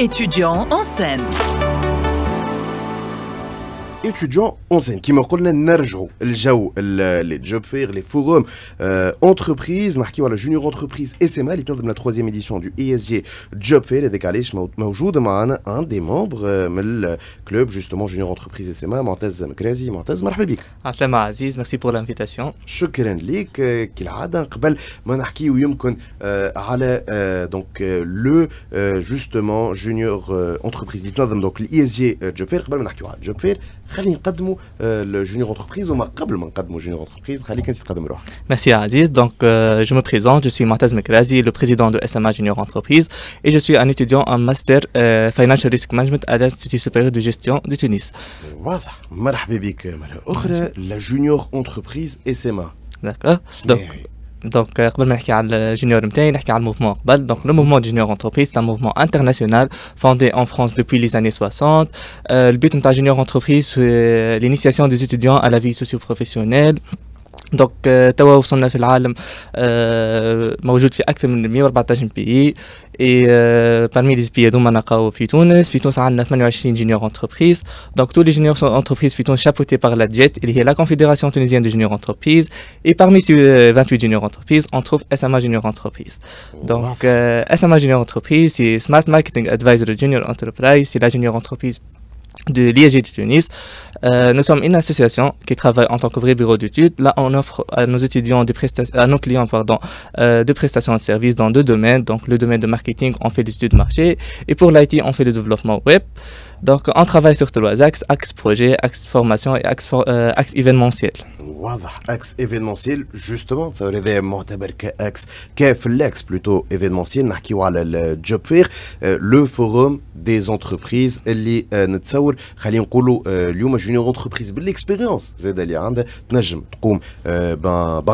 étudiants en scène étudiant en qui me connaît Nerjo, le les job fair les forums euh, entreprises, marqué la junior entreprise SMA, l'étudiant de la troisième édition du ESG Job Fair et décalé, je m'ajoute à un des membres du euh, club justement junior entreprise SMA, Montez Mkrezi, Montez Marhabibik. Aslam Aziz, merci pour l'invitation. شكرا ليك qu'il a قبل ما monarchie ou على euh, euh, donc le justement junior entreprise, l'étudiant donc l'ESG Job Fair, qu'bel monarchie ou Job Fair. خلينا نقدموا الجونيور انتربريز وما قبل ما نقدموا junior entreprise خليك انت تقدم روحك Merci Aziz donc euh, je me présente je suis Martaz Mekrazi le président de SMA Junior Entreprise et je suis un étudiant en master euh, financial risk management à l'Institut supérieur de gestion de Tunis Voilà مرحبا بك مره Junior Entreprise SMA D'accord. Donc, donc, avant de parler on va parler mouvement. Le mouvement Junior Entreprise, c'est un mouvement international fondé en France depuis les années 60. Euh, le but de entreprise' c'est l'initiation des étudiants à la vie socioprofessionnelle. Donc, sont dans le monde, est موجود في اكثر من 114 pays et parmi les pays دوما نلقاو en Tunisie, في تونس عندنا 28 junior entreprises. Donc, tous les junior entreprises sont chapeautés par la JET y a la confédération tunisienne des Juniors entreprises et parmi ces 28 euh, juniors entreprises on trouve SMA junior entreprise oh, donc euh, SMA junior entreprise c'est smart marketing advisor junior enterprise c'est la junior entreprise de l'IAG de Tunis. Euh, nous sommes une association qui travaille en tant que vrai bureau d'études. Là, on offre à nos étudiants des prestations, à nos clients, pardon, euh, des prestations de services dans deux domaines. Donc, le domaine de marketing, on fait des études de marché, et pour l'IT, on fait le développement web. Donc, on travaille sur trois axes axe projet, axe formation et axe, euh, axe événementiel. Voilà, axe événementiel, justement, ça aurait été axe, qu'est l'axe plutôt événementiel, qui est le job fair, euh, le forum des entreprises, euh, qui est le forum des entreprises, qui est le forum des entreprises, qui entreprise, l'expérience, c'est d'ailleurs, on a un bon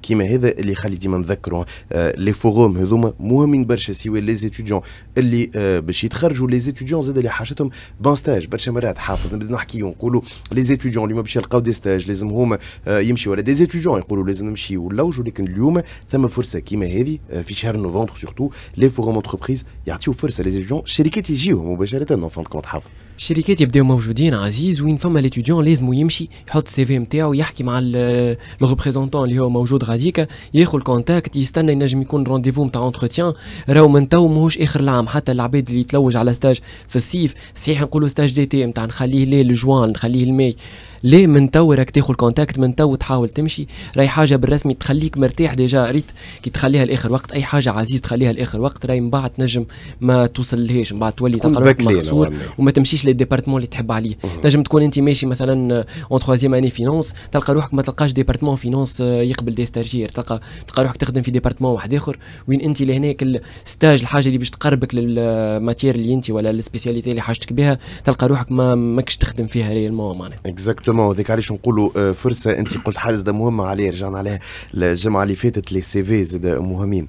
qui est le forum des entreprises, les forums, les les étudiants, les étudiants, les les étudiants, اللي حاجتهم بون ستاج برشا مرات حافظ نبدا نحكي ونقولوا لي زيتيديون اللي ما باش يلقاو دي ستاج لازم هما آه، يمشيوا ولا دي زيتيديون يقولوا لازم نمشي ونلوجوا لكن اليوم ثم فرصه كيما هذه آه، في شهر نوفمبر سورتو لي فوروم انتربريز يعطيو فرصه لي زيتيديون الشركات يجيوهم مباشره اون كونت حافظ الشركات يبداو موجودين عزيز وين فما ليتيديون لازمو يمشي يحط السي في نتاعو يحكي مع لو ريبريزونتون اللي هو موجود غاديكا ياخذ الكونتاكت يستنى ينجم يكون رونديفو نتاع انتروتيان راهو من تو ماهوش اخر العام حتى العباد اللي يتلوج على ستاج في الصيف صحيح نقولوا ستاج دي تي نتاع نخليه ليه لجوان نخليه الماي ليه من تو راك تاخذ كونتاكت من تو تحاول تمشي راي حاجه بالرسمي تخليك مرتاح ديجا ريت كي تخليها لاخر وقت اي حاجه عزيز تخليها لاخر وقت راي من بعد تنجم ما توصل لهاش من بعد تولي تقرب مكسور وما تمشيش للديبارتمون اللي تحب عليه تنجم تكون انت ماشي مثلا اون تخوازيام اني فينونس تلقى روحك ما تلقاش ديبارتمون آه، فينونس يقبل دي ستاجير تلقى تلقى روحك تخدم في ديبارتمون واحد اخر وين انت لهناك الستاج الحاجه اللي باش تقربك للماتير آه، اللي انت ولا السبيسياليتي اللي حاجتك بها تلقى روحك ما ماكش تخدم فيها ريالمون معناها اكزاكتومون سيرتومون وذاك علاش نقولوا فرصه انت قلت حاجه مهمه عليه رجعنا عليها الجمعه اللي فاتت لي سي في زاد مهمين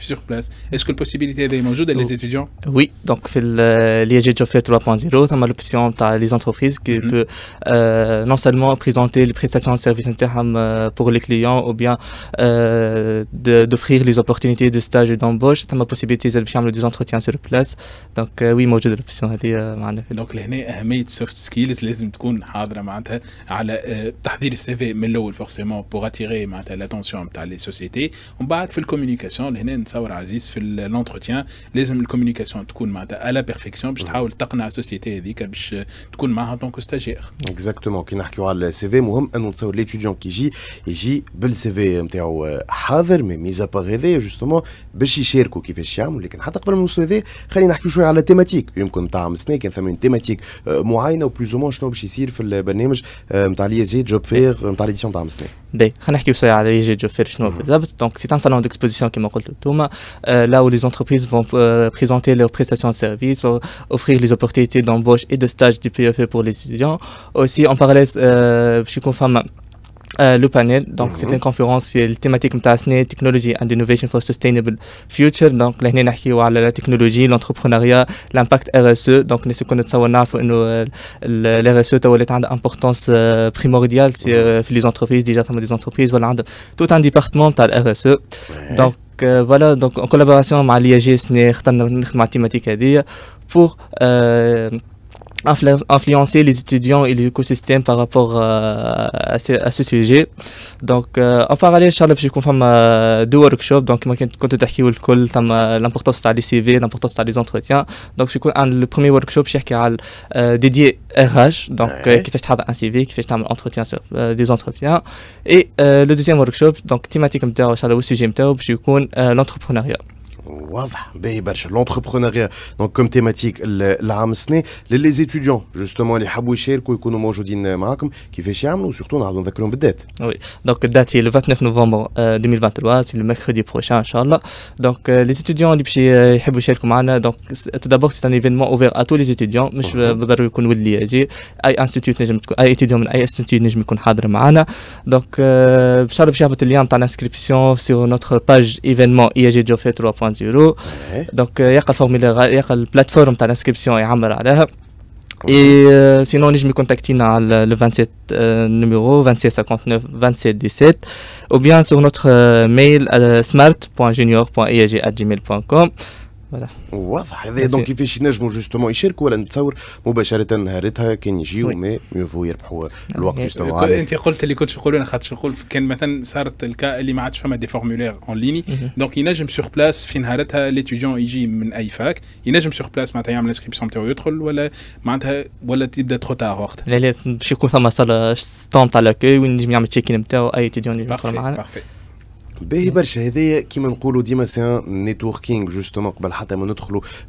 sur place. Est-ce que la possibilité est موجودة les étudiants Oui, donc في l'IAG Job Fair 3.0, on a l'option تاع les entreprises qui mm peut euh, non seulement présenter les prestations de services internes euh, pour les clients ou bien euh, d'offrir les opportunités de stage et d'embauche, on a la possibilité de des entretiens sur place. Donc euh, oui, موجودة l'option هذه معنا. Donc لهنا أهمية e, soft skills لازم تكون حاضرة معناتها على تحضير السي في من forcément pour attirer l'attention تاع sociétés. ومن بعد في الكوميونيكاسيون لهنا نتصور عزيز في لونتروتيان لازم الكوميونيكاسيون تكون معناتها على بيرفيكسيون باش تحاول تقنع السوسيتي هذيك باش تكون معها دونك ستاجير اكزاكتومون كي نحكيو على السي في مهم انه نتصور ليتيديون كي يجي يجي بالسي في نتاعو حاضر مي ميزا با هذايا جوستومون باش يشاركوا كيفاش يعملوا لكن حتى قبل ما نوصلوا هذا خلينا نحكيو شويه على تيماتيك يمكن نتاع مسنا كان ثمن تيماتيك معينه وبلوز او شنو باش يصير في البرنامج نتاع لي جي جوب فير نتاع ليديسيون نتاع مسنا باهي خلينا نحكيو شويه على لي جي جوب فير شنو بالضبط دونك سي ان سالون ديكسبوزيسيون كيما قلت انتوما Euh, là où les entreprises vont euh, présenter leurs prestations de services, offrir les opportunités d'embauche et de stage du PFE pour les étudiants. Aussi, en parallèle, euh, je confirme le panel. Donc, c'est mhm. une conférence c'est la thématique de Technology and Innovation for Sustainable Future. Donc, là, la technologie, l'entrepreneuriat, l'impact RSE. Donc, nous connaissons que l'RSE a une importance primordiale c'est les entreprises, déjà dans les entreprises, voilà, tout un département de RSE. Donc, دونك فوالا دونك ان كولابوراسيون مع لياجي سني اخترنا نخدم على التيماتيك هذه بور influencer les étudiants et l'écosystème par rapport euh, à, ce, sujet. Donc, euh, en parallèle, Charles, je confirme euh, deux workshops. Donc, moi, quand tu l'importance de CV, l'importance de les entretiens. Donc, je le premier workshop, je à dédié RH, donc qui fait un CV, qui fait un entretien sur des entretiens. Et le deuxième workshop, donc thématique, comme tu as au sujet, je l'entrepreneuriat. L'entrepreneuriat, donc comme thématique, l'AMSNE, les étudiants, justement, les Haboucher, qui sont aujourd'hui euh, qui fait chier, ou surtout, nous avons des clubs de dette. Oui, donc, date est le 29 novembre 2023, euh, c'est le mercredi prochain, Inch'Allah. Donc, euh, les étudiants, les Haboucher, comme on donc, tout d'abord, c'est un événement ouvert à tous les étudiants. Je vous dire que nous avons dit, à l'étudiant, à l'étudiant, nous avons dit, nous donc, Inch'Allah, vous avez le lien dans l'inscription sur notre page événement IAG Job 3.0. زيرو دونك يلقى الفورميلير يلقى البلاتفورم تاع الانسكريبسيون يعمر عليها اي سينو نجم يكونتاكتينا على لو 27 نيميرو 2659 27 او بيان سور نوتر ميل سمارت.جونيور.ايجي@جيميل.كوم واضح هذا دونك كيفاش ينجموا جوستومون يشاركوا ولا نتصور مباشره نهارتها كان يجيو مي يفو يربحوا الوقت جوستومون انت قلت اللي كنت نقول انا خاطر نقول كان مثلا صارت الكا اللي ما عادش فما دي فورمولير اون ليني دونك ينجم سوغ بلاس في نهارتها ليتيديون يجي من اي فاك ينجم سوغ بلاس معناتها يعمل انسكريبسيون تاعو يدخل ولا معناتها ولا تبدا تخو تاع وقتها لا لا باش يكون ثما صاله ستون تاع لاكوي وينجم يعمل تشيكين نتاعو اي تيديون اللي يدخل معنا C'est un networking justement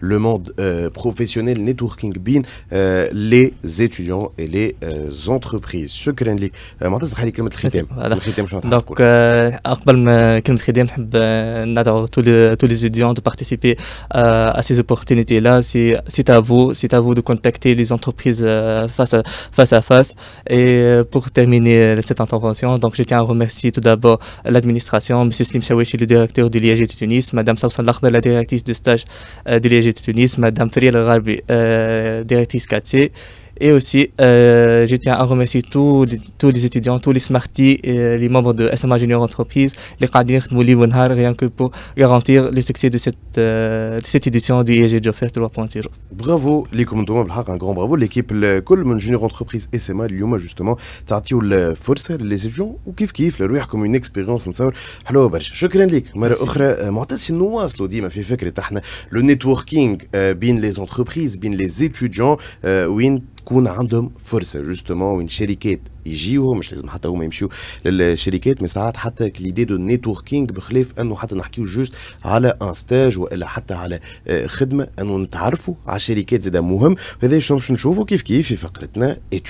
le monde euh، professionnel networking bin euh، les étudiants et les euh، entreprises Je ce que tous les étudiants de participer à ces opportunités là' c'est à vous c'est à vous de contacter les entreprises face à face et pour terminer cette intervention donc je tiens à remercier tout d'abord l'administration مدام مسيو سليم شواشي لو ديريكتور دو لياجي دو تونس مدام سوسن الاخضر لا ديريكتيس دو ستاج آه، دو لياجي دو تونس مدام فريال الغربي آه، ديريكتيس 4 سي Et aussi, euh, je tiens à remercier tous les, tous les étudiants, tous les smarties, et les membres de SMA Junior Entreprise, les Qadir, Mouli, Bounhar, rien que pour garantir le succès de cette, euh, de cette édition du IEG Joffer 3.0. Bravo, les commandants, un grand bravo. L'équipe le Coleman Junior Entreprise SMA, Lyoma, justement, Tartio, le Force, les étudiants, ou kiff kiff, le Ruyar, comme une expérience, un savoir. Hello, Berch, je crains l'IC. Mais après, moi, t'as si nous, on m'a fait que le networking, euh, bien les entreprises, bien les étudiants, euh, win. تكون عندهم فرصه جوستومون وين شركات يجيو مش لازم حتى هما يمشيو للشركات مي ساعات حتى ليدي دو نيتوركينغ بخلاف انه حتى نحكيو جوست على ان ستاج والا حتى على آه، خدمه انه نتعرفوا على الشركات زاده مهم هذا شنو باش نشوفوا كيف كيف في فقرتنا